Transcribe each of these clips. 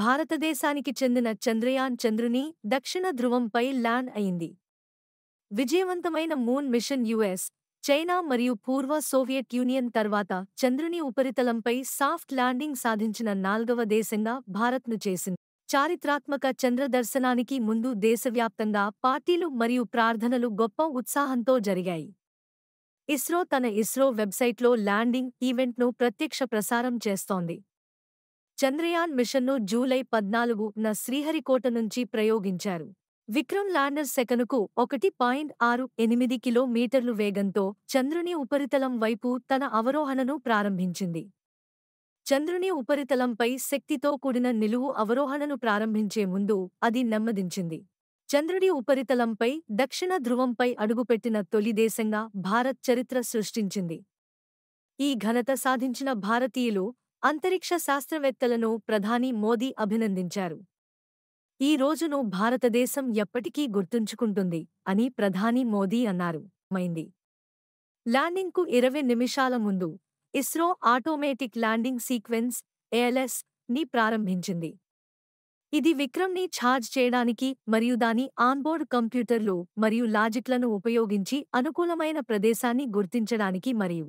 భారతదేశానికి చెందిన చంద్రయాన్ చంద్రుని దక్షిణ ధృవంపై ల్యాండ్ అయింది విజయవంతమైన మూన్ మిషన్ యుఎస్ చైనా మరియు పూర్వ సోవియట్ యూనియన్ తర్వాత చంద్రుని ఉపరితలంపై సాఫ్ట్ ల్యాండింగ్ సాధించిన నాల్గవ దేశంగా భారత్ను చేసింది చారిత్రాత్మక చంద్ర దర్శనానికి ముందు దేశవ్యాప్తంగా పార్టీలు మరియు ప్రార్థనలు గొప్ప ఉత్సాహంతో జరిగాయి ఇస్రో తన ఇస్రో వెబ్సైట్లో ల్యాండింగ్ ఈవెంట్ను ప్రత్యక్ష ప్రసారం చేస్తోంది చంద్రయాన్ మిషన్ను జూలై పద్నాలుగున శ్రీహరికోట నుంచి ప్రయోగించారు విక్రమ్ ల్యాండర్ సెకనుకు ఒకటి పాయింట్ ఆరు ఎనిమిది కిలోమీటర్లు వేగంతో చంద్రుని ఉపరితలం వైపు తన అవరోహణను ప్రారంభించింది చంద్రుని ఉపరితలంపై శక్తితో కూడిన నిలువు అవరోహణను ప్రారంభించే ముందు అది నెమ్మదించింది చంద్రుడి ఉపరితలంపై దక్షిణ ధ్రువంపై అడుగుపెట్టిన తొలి దేశంగా భారత్ చరిత్ర సృష్టించింది ఈ ఘనత సాధించిన భారతీయులు అంతరిక్ష శాస్త్రవేత్తలను ప్రధాని మోదీ అభినందించారు ఈ రోజును భారతదేశం ఎప్పటికీ గుర్తుంచుకుంటుంది అని ప్రధాని మోదీ అన్నారు మైంది ల్యాండింగ్కు ఇరవై నిమిషాల ముందు ISRO automatic landing sequence ALS ని ప్రారంభించింది ఇది విక్రమ్ని ఛార్జ్ చేయడానికి మరియు దాని ఆన్బోర్డ్ కంప్యూటర్లు మరియు లాజిక్లను ఉపయోగించి అనుకూలమైన ప్రదేశాన్ని గుర్తించడానికి మరియు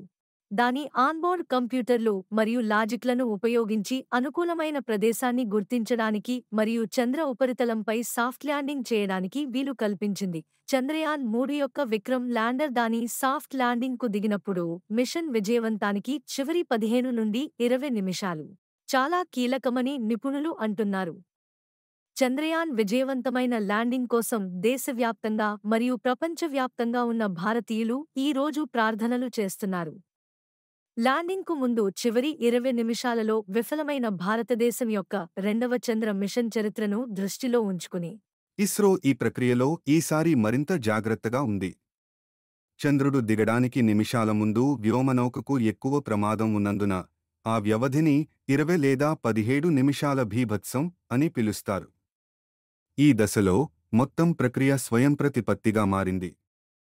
దాని ఆన్బోర్డ్ కంప్యూటర్లు మరియు లాజిక్లను ఉపయోగించి అనుకూలమైన ప్రదేశాన్ని గుర్తించడానికి మరియు చంద్ర ఉపరితలంపై సాఫ్ట్ ల్యాండింగ్ చేయడానికి వీలు కల్పించింది చంద్రయాన్ మూడు యొక్క విక్రమ్ ల్యాండర్ దాని సాఫ్ట్ ల్యాండింగ్ కు దిగినప్పుడు మిషన్ విజయవంతానికి చివరి పదిహేను నుండి ఇరవై నిమిషాలు చాలా కీలకమని నిపుణులు అంటున్నారు చంద్రయాన్ విజయవంతమైన ల్యాండింగ్ కోసం దేశవ్యాప్తంగా మరియు ప్రపంచవ్యాప్తంగా ఉన్న భారతీయులు ఈ రోజు ప్రార్థనలు చేస్తున్నారు ల్యాండింగ్కు ముందు చివరి ఇరవై నిమిషాలలో విఫలమైన భారతదేశం యొక్క రెండవ చంద్ర మిషన్ చరిత్రను దృష్టిలో ఉంచుకుని ఇస్రో ఈ ప్రక్రియలో ఈసారి మరింత జాగ్రత్తగా ఉంది చంద్రుడు దిగడానికి నిమిషాల ముందు వ్యోమనౌకకు ఎక్కువ ప్రమాదం ఉన్నందున ఆ వ్యవధిని ఇరవై లేదా పదిహేడు నిమిషాల భీభత్సం అని పిలుస్తారు ఈ దశలో మొత్తం ప్రక్రియ స్వయంప్రతిపత్తిగా మారింది